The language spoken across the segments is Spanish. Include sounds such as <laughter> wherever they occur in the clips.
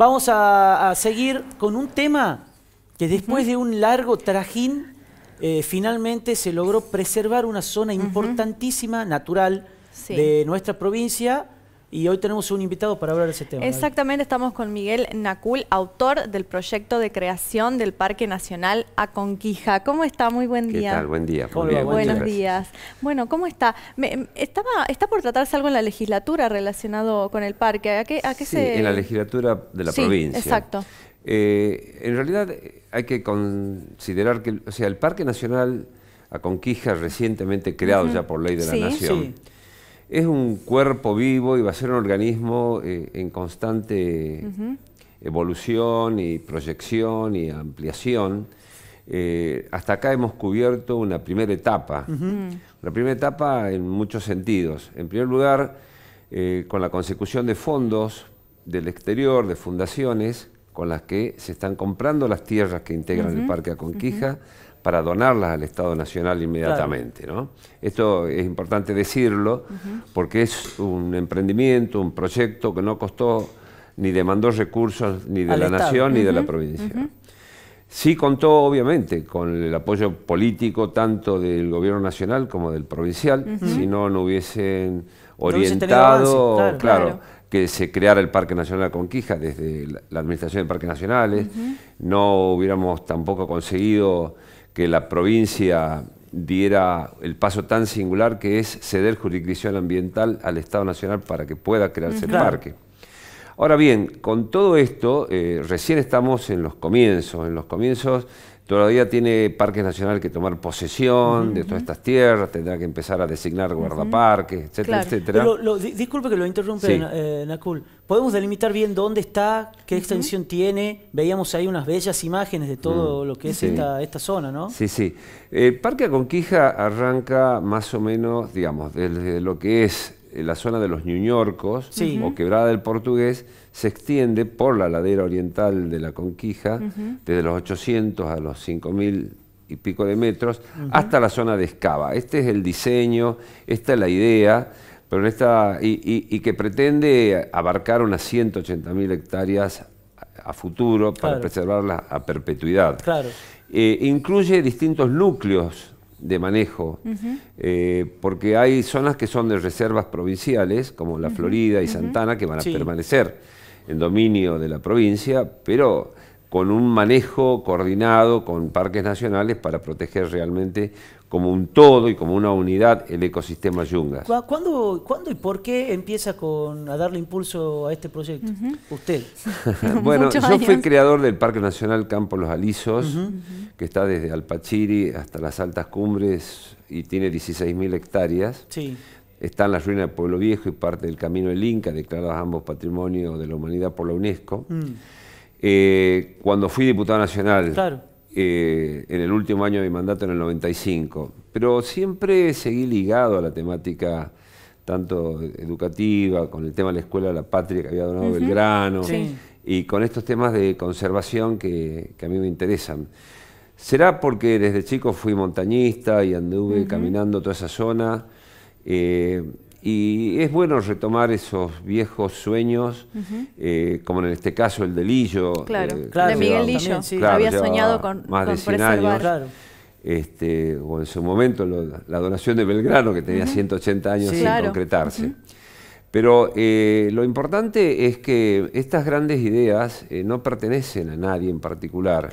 Vamos a, seguir con un tema que después de un largo trajín, eh, finalmente se logró preservar una zona importantísima, natural, de nuestra provincia y hoy tenemos un invitado para hablar de ese tema. Exactamente, estamos con Miguel Nacul, autor del proyecto de creación del Parque Nacional Aconquija. ¿Cómo está? Muy buen día. ¿Qué tal? Buen día. por Buenos días. Bueno, ¿cómo está? Em, estaba, está por tratarse algo en la legislatura relacionado con el parque. ¿A qué, qué sí, en la legislatura de la sí, provincia. exacto. Eh, en realidad hay que considerar que, o sea, el Parque Nacional Aconquija, recientemente creado ya por ley de la Nación... Sí es un cuerpo vivo y va a ser un organismo eh, en constante evolución y proyección y ampliación. Eh, hasta acá hemos cubierto una primera etapa, La mm. una primera etapa en muchos sentidos. En primer lugar, eh, con la consecución de fondos del exterior, de fundaciones, con las que se están comprando las tierras que integran el Parque Aconquija, para donarlas al Estado Nacional inmediatamente. ¿no? Esto es importante decirlo porque es un emprendimiento, un proyecto que no costó ni demandó recursos ni de la nación ni de la provincia. Sí contó, obviamente, con el apoyo político tanto del gobierno nacional como del provincial, si no, no hubiesen orientado, claro, que se creara el Parque Nacional Conquija desde la Administración de Parques Nacionales, no hubiéramos tampoco conseguido que la provincia diera el paso tan singular que es ceder jurisdicción ambiental al Estado Nacional para que pueda crearse el parque. Ahora bien, con todo esto, eh, recién estamos en los comienzos, en los comienzos Todavía tiene Parques Nacional que tomar posesión de todas estas tierras, tendrá que empezar a designar guardaparques, etcétera, etcétera. disculpe que lo interrumpe, eh, Nakul. ¿Podemos delimitar bien dónde está, qué extensión tiene? Veíamos ahí unas bellas imágenes de todo mm. lo que es esta, esta, zona, ¿no? Sí, sí. El Parque Aconquija arranca más o menos, digamos, desde lo que es eh, la zona de los Ñuñorcos o Quebrada del Portugués, se extiende por la ladera oriental de la Conquija, desde los 800 a los 5000 y pico de metros, hasta la zona de Escava. Este es el diseño, esta es la idea, pero esta, y, que pretende abarcar unas 180.000 hectáreas a futuro para preservarlas a perpetuidad. Eh, incluye distintos núcleos de manejo, eh, porque hay zonas que son de reservas provinciales, como la Florida y Santana, que van a permanecer en dominio de la provincia, pero con un manejo coordinado con parques nacionales para proteger realmente como un todo y como una unidad el ecosistema Yungas. ¿Cuándo, ¿cuándo y por qué empieza con, a darle impulso a este proyecto? Usted. <laughs> bueno, yo fui creador del Parque Nacional Campo Los Alisos, que está desde Alpachiri hasta las altas cumbres y tiene 16.000 hectáreas. Sí. Están las ruinas del Pueblo Viejo y parte del Camino del Inca, declaradas ambos Patrimonio de la Humanidad por la UNESCO. Mm. Eh, cuando fui diputado nacional, eh, en el último año de mi mandato, en el 95, pero siempre seguí ligado a la temática tanto educativa, con el tema de la Escuela de la Patria que había donado Belgrano, y con estos temas de conservación que, a mí me interesan. ¿Será porque desde chico fui montañista y anduve caminando toda esa zona? Eh, y es bueno retomar esos viejos sueños, eh, como en este caso el de Lillo. Eh, de Miguel Lillo. que Había soñado con, más de este, o en su momento la donación de Belgrano, que tenía 180 años sin concretarse. Pero lo importante es que estas grandes ideas no pertenecen a nadie en particular.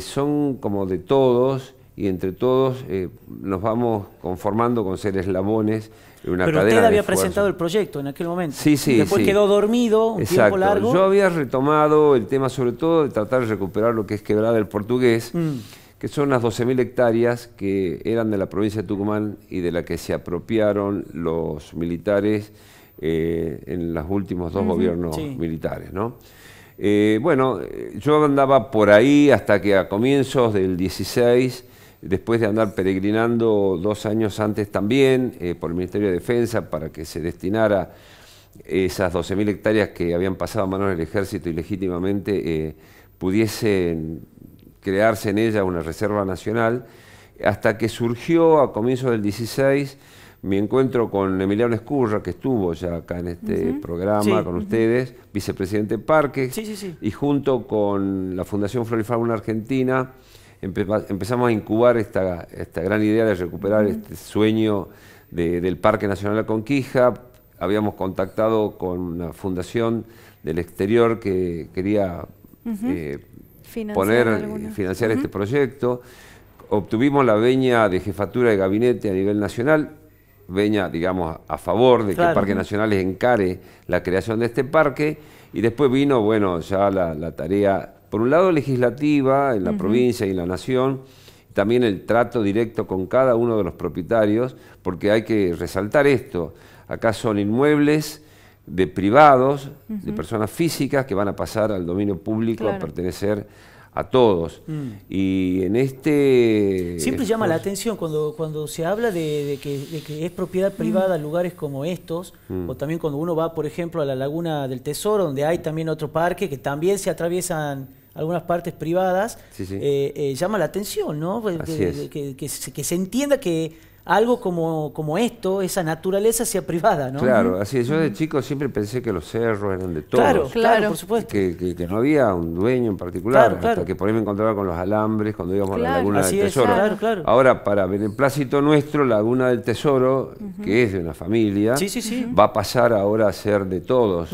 son como de todos y entre todos eh, nos vamos conformando con ser eslabones en una Pero usted había presentado el proyecto en aquel momento. Sí, sí. Y después quedó dormido un tiempo largo. Yo había retomado el tema, sobre todo, de tratar de recuperar lo que es Quebrada del Portugués, mm. que son las 12.000 hectáreas que eran de la provincia de Tucumán y de la que se apropiaron los militares eh, en los últimos dos gobiernos militares, eh, bueno, yo andaba por ahí hasta que a comienzos del 16 después de andar peregrinando dos años antes también eh, por el Ministerio de Defensa para que se destinara esas 12.000 hectáreas que habían pasado a manos del ejército y legítimamente eh, pudiesen crearse en ella una reserva nacional, hasta que surgió a comienzos del 16 mi encuentro con Emiliano Escurra, que estuvo ya acá en este programa con ustedes, vicepresidente Parque, y junto con la Fundación Florifauna Argentina, empezamos a incubar esta, esta, gran idea de recuperar este sueño del Parque Nacional La Conquija. Habíamos contactado con una fundación del exterior que quería eh, financiar poner, eh, financiar este proyecto. Obtuvimos la veña de jefatura de gabinete a nivel nacional, veña, digamos, a favor de el Parque Parque Nacional encare la creación de este parque, y después vino, bueno, ya la tarea por un lado legislativa en la provincia y en la nación, también el trato directo con cada uno de los propietarios, porque hay que resaltar esto, acá son inmuebles de privados, de personas físicas que van a pasar al dominio público a pertenecer a todos. Mm. Y en este... Siempre llama la atención cuando, cuando se habla de, que, es propiedad mm. privada lugares como estos, mm. o también cuando uno va, por ejemplo, a la Laguna del Tesoro, donde hay también otro parque, que también se atraviesan algunas partes privadas, eh, eh, llama la atención, ¿no? Que, se, entienda que algo como, como esto, esa naturaleza, sea privada, ¿no? Claro, así es. Yo de chico siempre pensé que los cerros eran de todos. Claro, claro, por supuesto. Que, no había un dueño en particular, hasta que por ahí me encontraba con los alambres cuando íbamos a la Laguna del Tesoro. Ahora, para beneplácito nuestro, Laguna del Tesoro, que es de una familia, va a pasar ahora a ser de todos.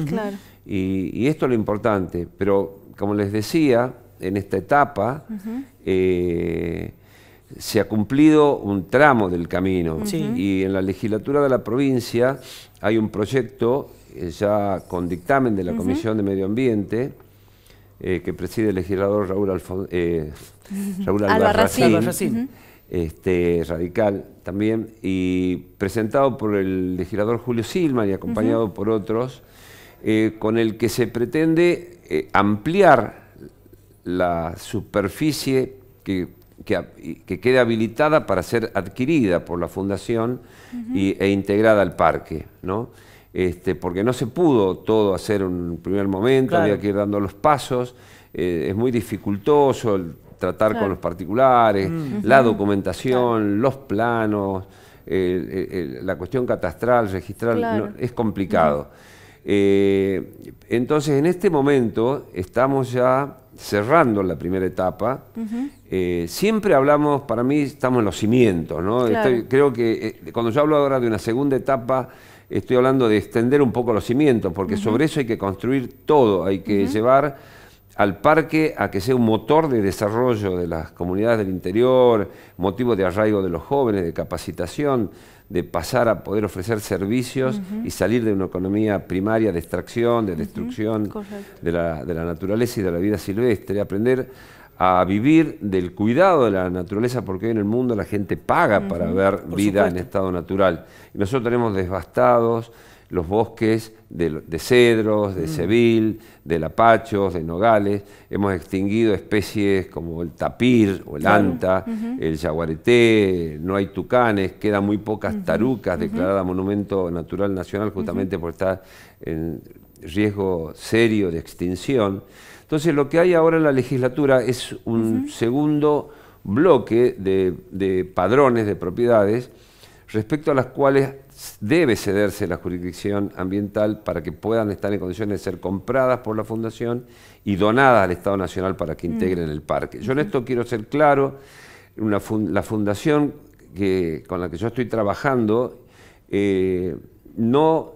y, y esto es lo importante, pero como les decía, en esta etapa eh, se ha cumplido un tramo del camino y en la legislatura de la provincia hay un proyecto eh, ya con dictamen de la Comisión de Medio Ambiente eh, que preside el legislador Raúl, Alfon Raúl Albarracín, Este, radical también, y presentado por el legislador Julio Silman y acompañado por otros, eh, con el que se pretende eh, ampliar la superficie que, que, quede habilitada para ser adquirida por la fundación e integrada al parque, este, porque no se pudo todo hacer en un primer momento, había que ir dando los pasos, eh, es muy dificultoso tratar con los particulares, mm. la documentación, los planos, la cuestión catastral, registral, es complicado. Eh, entonces, en este momento estamos ya cerrando la primera etapa. Eh, siempre hablamos, para mí estamos en los cimientos, creo que eh, cuando yo hablo ahora de una segunda etapa, estoy hablando de extender un poco los cimientos, porque sobre eso hay que construir todo, hay que llevar al parque a que sea un motor de desarrollo de las comunidades del interior, motivo de arraigo de los jóvenes, de capacitación, de pasar a poder ofrecer servicios y salir de una economía primaria de extracción, de destrucción de, la, naturaleza y de la vida silvestre, aprender a vivir del cuidado de la naturaleza, porque hoy en el mundo la gente paga para ver vida en estado natural. Y nosotros tenemos devastados, los bosques de, cedros, de mm. sevil, de lapachos, de nogales. Hemos extinguido especies como el tapir o el anta, el yaguareté, no hay tucanes, quedan muy pocas tarucas declaradas Monumento Natural Nacional justamente por estar en riesgo serio de extinción. Entonces lo que hay ahora en la legislatura es un segundo bloque de padrones de propiedades respecto a las cuales debe cederse la jurisdicción ambiental para que puedan estar en condiciones de ser compradas por la Fundación y donadas al Estado Nacional para que mm. integren el parque. Yo en esto quiero ser claro, la Fundación que, con la que yo estoy trabajando eh, no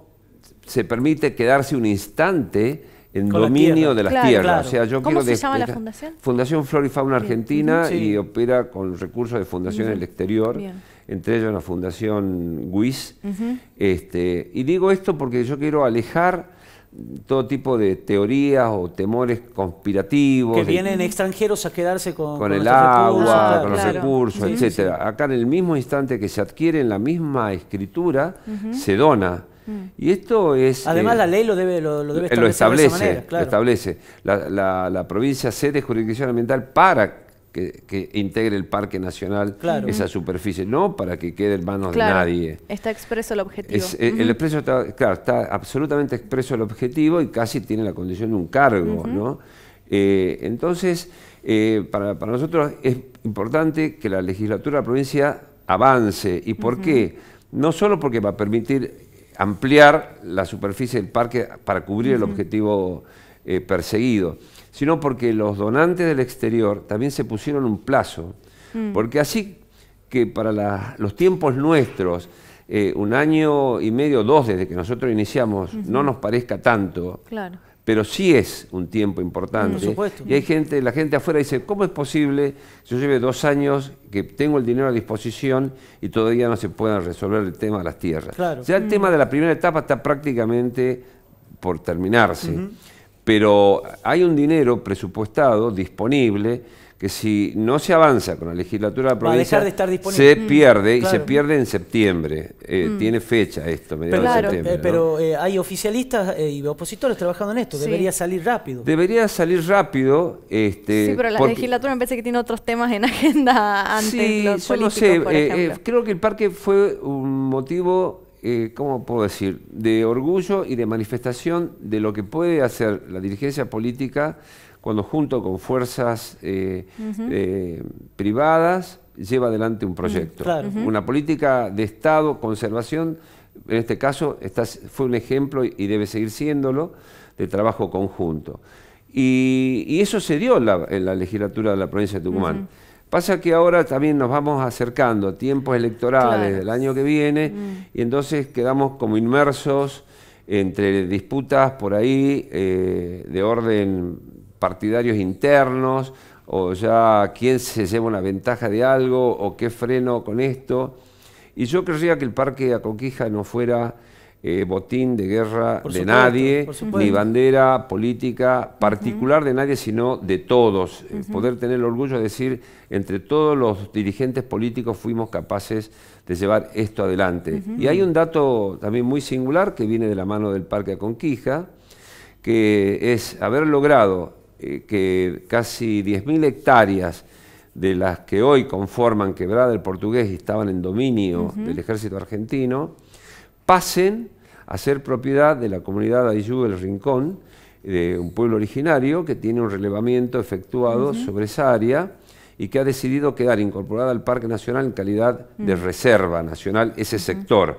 se permite quedarse un instante en dominio de las tierras. O sea, yo ¿Cómo se llama la fundación? Fundación Flor y Fauna Argentina y opera con recursos de fundación del el exterior entre ellos la Fundación WIS. este, y digo esto porque yo quiero alejar todo tipo de teorías o temores conspirativos. Que vienen extranjeros a quedarse con, el agua, con ah, los recursos, etcétera. Acá en el mismo instante que se adquiere en la misma escritura, se dona. Mm. Y esto es... Además eh, la ley lo debe, lo, establece, establece. La, la provincia cede jurisdicción ambiental para que, integre el Parque Nacional esa superficie, no para que quede en manos de nadie. Está expreso el objetivo. Eh, el expreso está, claro, está absolutamente expreso el objetivo y casi tiene la condición de un cargo, ¿no? Eh, entonces, eh, para, nosotros es importante que la legislatura de la provincia avance. ¿Y por qué? No solo porque va a permitir ampliar la superficie del parque para cubrir el objetivo perseguido, sino porque los donantes del exterior también se pusieron un plazo, mm. porque así que para los tiempos nuestros, eh, un año y medio, dos desde que nosotros iniciamos, no nos parezca tanto, claro. pero sí es un tiempo importante. Y hay gente, la gente afuera dice, ¿cómo es posible yo lleve dos años que tengo el dinero a disposición y todavía no se pueda resolver el tema de las tierras? Ya el mm. tema de la primera etapa está prácticamente por terminarse pero hay un dinero presupuestado, disponible, que si no se avanza con la legislatura de la provincia, se mm, pierde y se pierde en septiembre. Eh, mm. Tiene fecha esto, mediados de septiembre. Eh, pero eh, hay oficialistas y opositores trabajando en esto, debería salir rápido. Debería salir rápido. Este, sí, pero la legislatura me parece que tiene otros temas en agenda <laughs> antes. Sí, los no sé, creo que el parque fue un motivo eh, ¿cómo puedo decir?, de orgullo y de manifestación de lo que puede hacer la dirigencia política cuando junto con fuerzas eh, eh, privadas lleva adelante un mm, proyecto. Una política de Estado, conservación, en este caso fue un ejemplo y debe seguir siéndolo, de trabajo conjunto. Y, eso se dio en la, legislatura de la provincia de Tucumán. Pasa que ahora también nos vamos acercando a tiempos electorales del año que viene mm. y entonces quedamos como inmersos entre disputas por ahí eh, de orden partidarios internos o ya quién se lleva una ventaja de algo o qué freno con esto. Y yo creía que el parque Acoquija no fuera eh, botín de guerra de nadie, ni bandera política particular de nadie, sino de todos. Poder tener el orgullo de decir, entre todos los dirigentes políticos fuimos capaces de llevar esto adelante. Y hay un dato también muy singular que viene de la mano del Parque Conquija, que es haber logrado eh, que casi 10.000 hectáreas de las que hoy conforman Quebrada del Portugués y estaban en dominio del ejército argentino, pasen a ser propiedad de la comunidad Ayú del Rincón, de un pueblo originario que tiene un relevamiento efectuado sobre esa área y que ha decidido quedar incorporada al Parque Nacional en calidad de mm. reserva nacional, ese sector.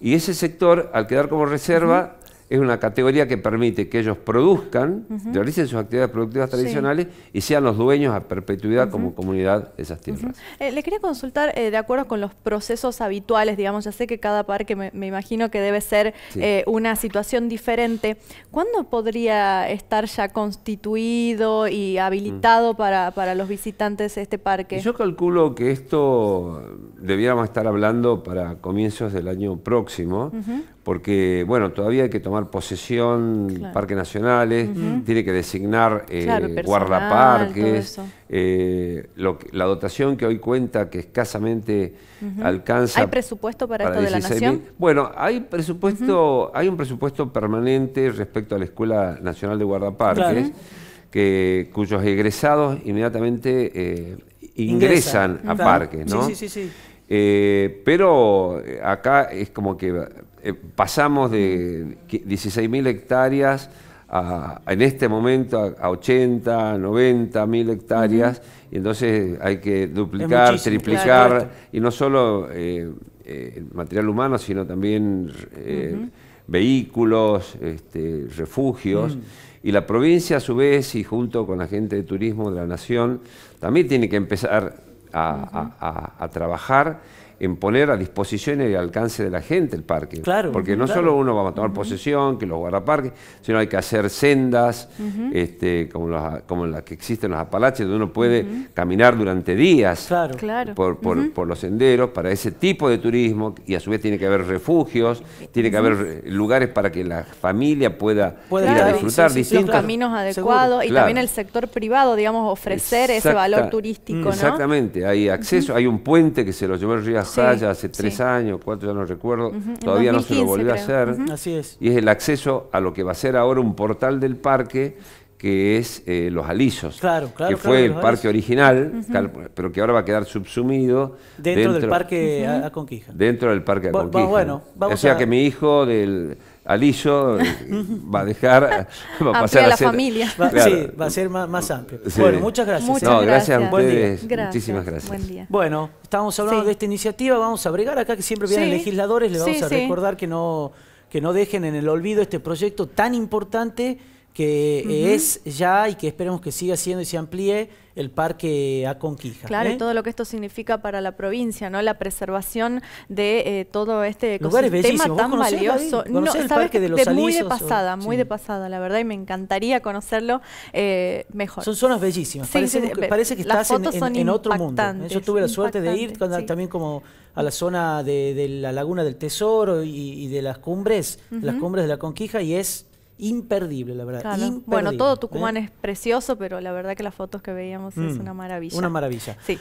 Y ese sector, al quedar como reserva, es una categoría que permite que ellos produzcan, realicen sus actividades productivas tradicionales y sean los dueños a perpetuidad como comunidad de esas tierras. Eh, le quería consultar, eh, de acuerdo con los procesos habituales, digamos, ya sé que cada parque me, imagino que debe ser eh, una situación diferente, ¿cuándo podría estar ya constituido y mm. habilitado para, para, los visitantes este parque? Yo calculo que esto debiéramos estar hablando para comienzos del año próximo, porque bueno, todavía hay que tomar posesión, parques nacionales, tiene que designar eh, guardaparques, eh, la dotación que hoy cuenta que escasamente alcanza. ¿Hay presupuesto para, esto de la Nación? Bueno, hay presupuesto, hay un presupuesto permanente respecto a la Escuela Nacional de Guardaparques, que, cuyos egresados inmediatamente eh, ingresan, a parques, ¿no? sí, sí. sí. pero acá es como que eh, pasamos de 16.000 hectáreas en este momento a, 80, 90 mil hectáreas, y entonces hay que duplicar, triplicar, y no solo eh, eh, material humano, sino también vehículos, este, refugios. Mm. Y la provincia, a su vez, y junto con la gente de turismo de la nación, también tiene que empezar a trabajar en poner a disposición y al alcance de la gente el parque. Porque no solo uno va a tomar posesión, que los parque sino hay que hacer sendas, este, como, las, como que existen en los Apalaches, donde uno puede caminar durante días por, los senderos para ese tipo de turismo y a su vez tiene que haber refugios, tiene que haber lugares para que la familia pueda ir a disfrutar. distintos caminos adecuados y también el sector privado, digamos, ofrecer ese valor turístico. Exactamente, hay acceso, hay un puente que se lo llevó el río hace tres años, cuatro, ya no recuerdo, todavía no se lo volvió a hacer. Y es el acceso a lo que va a ser ahora un portal del parque que es eh, Los Alisos, claro, que fue el parque original, pero que ahora va a quedar subsumido. Dentro, del parque a Conquija. Dentro del parque a Conquija. bueno, vamos o sea que mi hijo del Aliso eh, va a dejar, va a pasar a, la familia. Va, sí, va a ser más, amplio. Bueno, muchas gracias. Muchas gracias. a ustedes. Muchísimas gracias. Bueno, estamos hablando de esta iniciativa, vamos a bregar acá que siempre vienen legisladores, le vamos a recordar que no, que no dejen en el olvido este proyecto tan importante que es ya y que esperemos que siga siendo y se amplíe el parque a Conquija. Claro, y ¿eh? todo lo que esto significa para la provincia, ¿no? La preservación de eh, todo este ecosistema tan valioso. No, el sabes parque de los de muy de pasada, muy de pasada, la verdad, y me encantaría conocerlo eh, mejor. Son zonas bellísimas, parece, que estás en, otro mundo. Yo tuve la suerte de ir también como a la zona de, la Laguna del Tesoro y, de las cumbres, las cumbres de la Conquija, y es Imperdible, la verdad. bueno, todo Tucumán ¿eh? es precioso, pero la verdad que las fotos que veíamos es mm, una maravilla. Una maravilla. Sí.